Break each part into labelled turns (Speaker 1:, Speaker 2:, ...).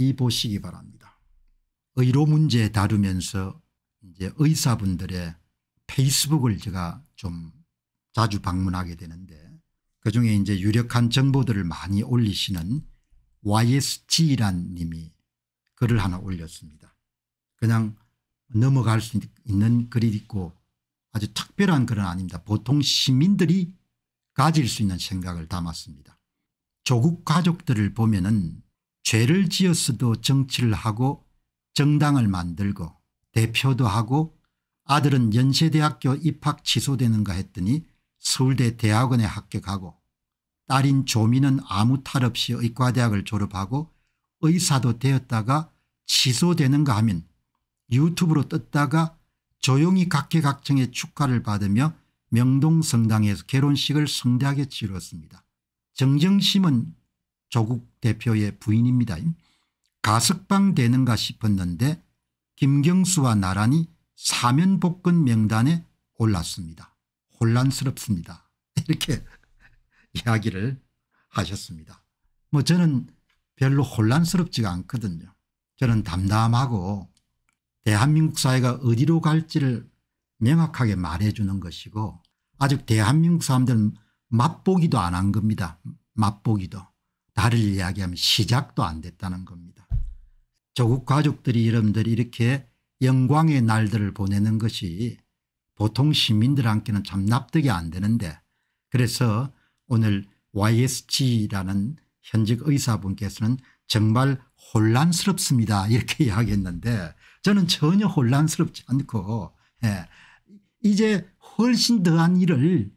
Speaker 1: 입으시기 바랍니다. 의료 문제 다루면서 이제 의사분들의 페이스북을 제가 좀 자주 방문하게 되는데 그중에 이제 유력한 정보들을 많이 올리시는 YSG란 님이 글을 하나 올렸습니다. 그냥 넘어갈 수 있는 글이 있고 아주 특별한 글은 아닙니다. 보통 시민들이 가질 수 있는 생각을 담았습니다. 조국 가족들을 보면 은 죄를 지었어도 정치를 하고 정당을 만들고 대표도 하고 아들은 연세대학교 입학 취소되는가 했더니 서울대 대학원에 합격하고 딸인 조미는 아무 탈 없이 의과대학을 졸업하고 의사도 되었다가 취소되는가 하면 유튜브로 떴다가 조용히 각계각층의 축하를 받으며 명동성당에서 결혼식을 성대하게 치렀습니다. 정정심은 조국 대표의 부인입니다. 가석방 되는가 싶었는데 김경수와 나란히 사면복근 명단에 올랐습니다. 혼란스럽습니다. 이렇게 이야기를 하셨습니다. 뭐 저는 별로 혼란스럽지가 않거든요. 저는 담담하고 대한민국 사회가 어디로 갈지를 명확하게 말해주는 것이고 아직 대한민국 사람들은 맛보기도 안 한 겁니다. 맛보기도. 나를 이야기하면 시작도 안 됐다는 겁니다. 조국 가족들이 여러분들 이렇게 영광의 날들을 보내는 것이 보통 시민들한테는 참 납득이 안 되는데 그래서 오늘 YSG라는 현직 의사분께서는 정말 혼란스럽습니다 이렇게 이야기했는데 저는 전혀 혼란스럽지 않고 예. 이제 훨씬 더한 일을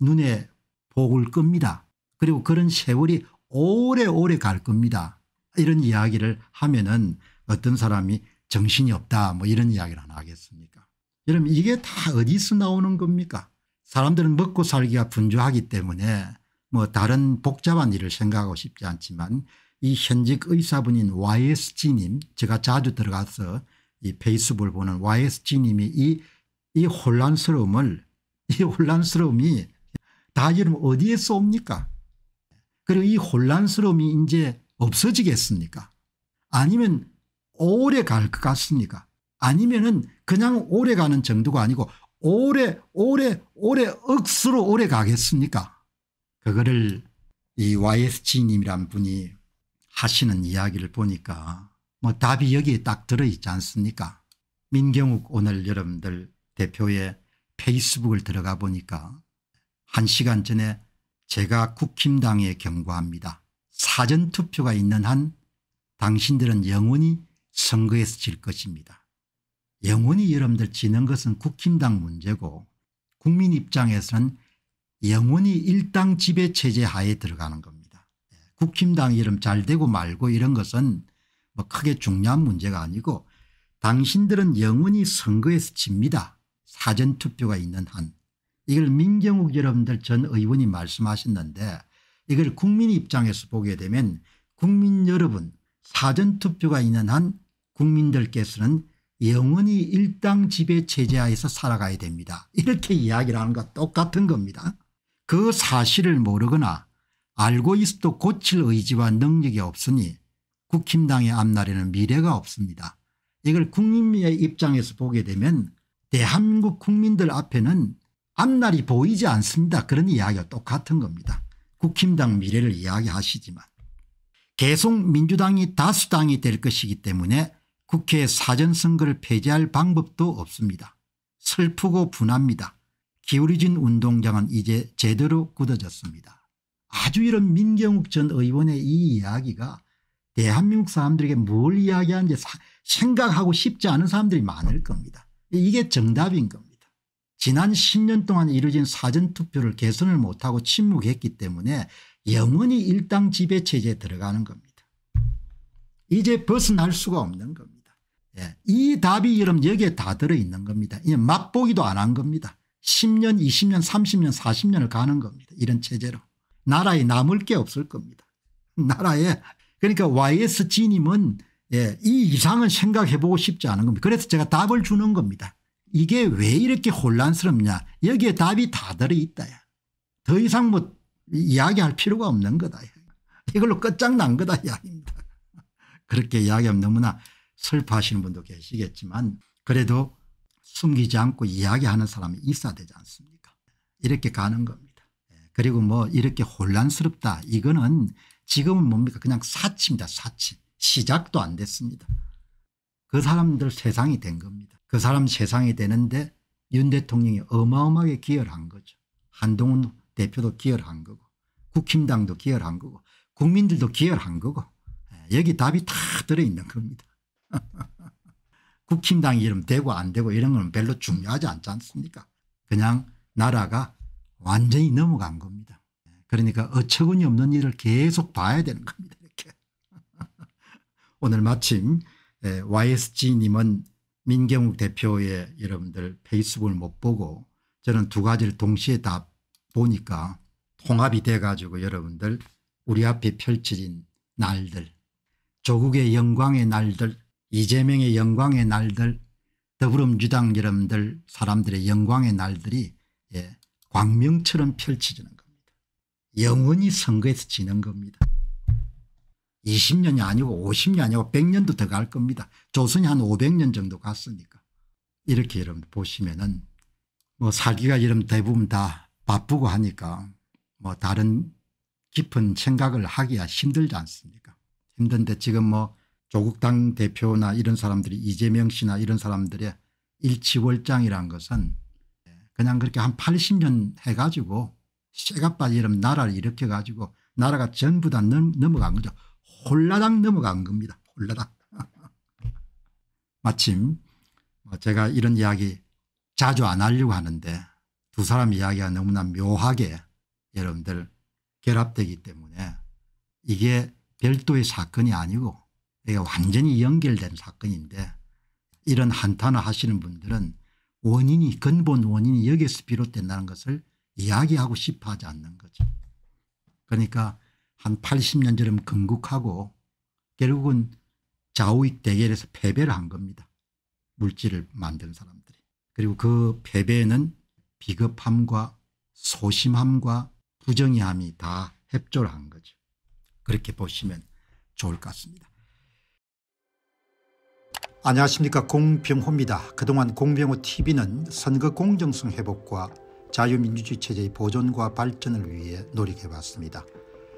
Speaker 1: 눈에 보일 겁니다. 그리고 그런 세월이 오래오래 갈 겁니다. 이런 이야기를 하면은 어떤 사람이 정신이 없다 뭐 이런 이야기를 하나 하겠습니까 여러분 이게 다 어디서 나오는 겁니까 사람들은 먹고 살기가 분주하기 때문에 뭐 다른 복잡한 일을 생각하고 싶지 않지만 이 현직 의사분인 ysg님 제가 자주 들어가서 이 페이스북을 보는 ysg님이 이, 이 혼란스러움을 이 혼란스러움이 다 여러분 어디에서 옵니까 그리고 이 혼란스러움이 이제 없어지겠습니까 아니면 오래 갈 것 같습니까 아니면은 그냥 오래 가는 정도가 아니고 오래 오래 오래 억수로 오래 가겠습니까 그거를 이 YSG님이란 분이 하시는 이야기를 보니까 뭐 답이 여기에 딱 들어있지 않습니까 민경욱 오늘 여러분들 대표의 페이스북을 들어가 보니까 한 시간 전에 제가 국힘당에 경고합니다. 사전투표가 있는 한 당신들은 영원히 선거에서 질 것입니다. 영원히 여러분들 지는 것은 국힘당 문제고 국민 입장에서는 영원히 일당 지배 체제 하에 들어가는 겁니다. 국힘당 이름 잘 되고 말고 이런 것은 뭐 크게 중요한 문제가 아니고 당신들은 영원히 선거에서 집니다. 사전투표가 있는 한. 이걸 민경욱 여러분들 전 의원이 말씀하셨는데 이걸 국민 입장에서 보게 되면 국민 여러분 사전투표가 있는 한 국민들께서는 영원히 일당 지배 체제하에서 살아가야 됩니다. 이렇게 이야기를 하는 것 똑같은 겁니다. 그 사실을 모르거나 알고 있어도 고칠 의지와 능력이 없으니 국힘당의 앞날에는 미래가 없습니다. 이걸 국민의 입장에서 보게 되면 대한민국 국민들 앞에는 앞날이 보이지 않습니다. 그런 이야기와 똑같은 겁니다. 국힘당 미래를 이야기하시지만 계속 민주당이 다수당이 될 것이기 때문에 국회 사전선거를 폐지할 방법도 없습니다. 슬프고 분합니다. 기울이진 운동장은 이제 제대로 굳어졌습니다. 아주 이런 민경욱 전 의원의 이 이야기가 대한민국 사람들에게 뭘 이야기하는지 생각하고 싶지 않은 사람들이 많을 겁니다. 이게 정답인 겁니다. 지난 10년 동안 이루어진 사전투표를 개선을 못하고 침묵했기 때문에 영원히 일당 지배체제에 들어가는 겁니다. 이제 벗어날 수가 없는 겁니다. 예. 이 답이 여러분 여기에 다 들어있는 겁니다. 예. 맛보기도 안 한 겁니다. 10년 20년 30년 40년을 가는 겁니다. 이런 체제로. 나라에 남을 게 없을 겁니다. 나라에 그러니까 YSG님은 예, 이 이상은 생각해보고 싶지 않은 겁니다. 그래서 제가 답을 주는 겁니다. 이게 왜 이렇게 혼란스럽냐 여기에 답이 다 들어있다 더 이상 뭐 이야기할 필요가 없는 거다 이걸로 끝장난 거다 이야기입니다 그렇게 이야기하면 너무나 슬퍼하시는 분도 계시겠지만 그래도 숨기지 않고 이야기하는 사람이 있어야 되지 않습니까 이렇게 가는 겁니다 예, 그리고 뭐 이렇게 혼란스럽다 이거는 지금은 뭡니까 그냥 사치입니다 사치 시작도 안 됐습니다 그 사람들 세상이 된 겁니다 그 사람 세상이 되는데 윤 대통령이 어마어마하게 기여한 를 거죠. 한동훈 대표도 기여한 를 거고 국힘당도 기여한 를 거고 국민들도 기여한 를 거고 예, 여기 답이 다 들어있는 겁니다. 국힘당 이름 되고 안 되고 이런 건 별로 중요하지 않지 않습니까 그냥 나라가 완전히 넘어간 겁니다. 예, 그러니까 어처구니 없는 일을 계속 봐야 되는 겁니다. 이렇게 오늘 마침 예, 에, ysg님은 민경욱 대표의 여러분들 페이스북을 못 보고 저는 두 가지를 동시에 다 보니까 통합이 돼 가지고 여러분들 우리 앞에 펼쳐진 날들 조국의 영광의 날들 이재명의 영광의 날들 더불어민주당 여러분들 사람들의 영광의 날들이 예, 광명처럼 펼쳐지는 겁니다. 영원히 선거에서 지는 겁니다. 20년이 아니고 50년이 아니고 100년도 더 갈 겁니다. 조선이 한 500년 정도 갔으니까. 이렇게 여러분 보시면은 뭐 사기가 여러분 대부분 다 바쁘고 하니까 뭐 다른 깊은 생각을 하기가 힘들지 않습니까 힘든데 지금 뭐 조국당 대표나 이런 사람들이 이재명 씨나 이런 사람들의 일치월장이란 것은 그냥 그렇게 한 80년 해가지고 쇠가 빠지면 나라를 일으켜가지고 나라가 전부 다 넘어간 거죠. 홀라당 넘어간 겁니다. 홀라당. 마침 제가 이런 이야기 자주 안 하려고 하는데 두 사람 이야기가 너무나 묘하게 여러분들 결합되기 때문에 이게 별도의 사건이 아니고 이게 완전히 연결된 사건인데 이런 한탄을 하시는 분들은 원인이 근본 원인이 여기서 비롯된다는 것을 이야기하고 싶어 하지 않는 거죠. 그러니까 한 80년처럼 건국하고 결국은 좌우익 대결에서 패배를 한 겁니다. 물질을 만든 사람들이. 그리고 그 패배는 비겁함과 소심함과 부정의함이 다 협조를 한 거죠. 그렇게 보시면 좋을 것 같습니다. 안녕하십니까 공병호입니다. 그동안 공병호TV는 선거 공정성 회복과 자유민주주의 체제의 보존과 발전을 위해 노력해왔습니다.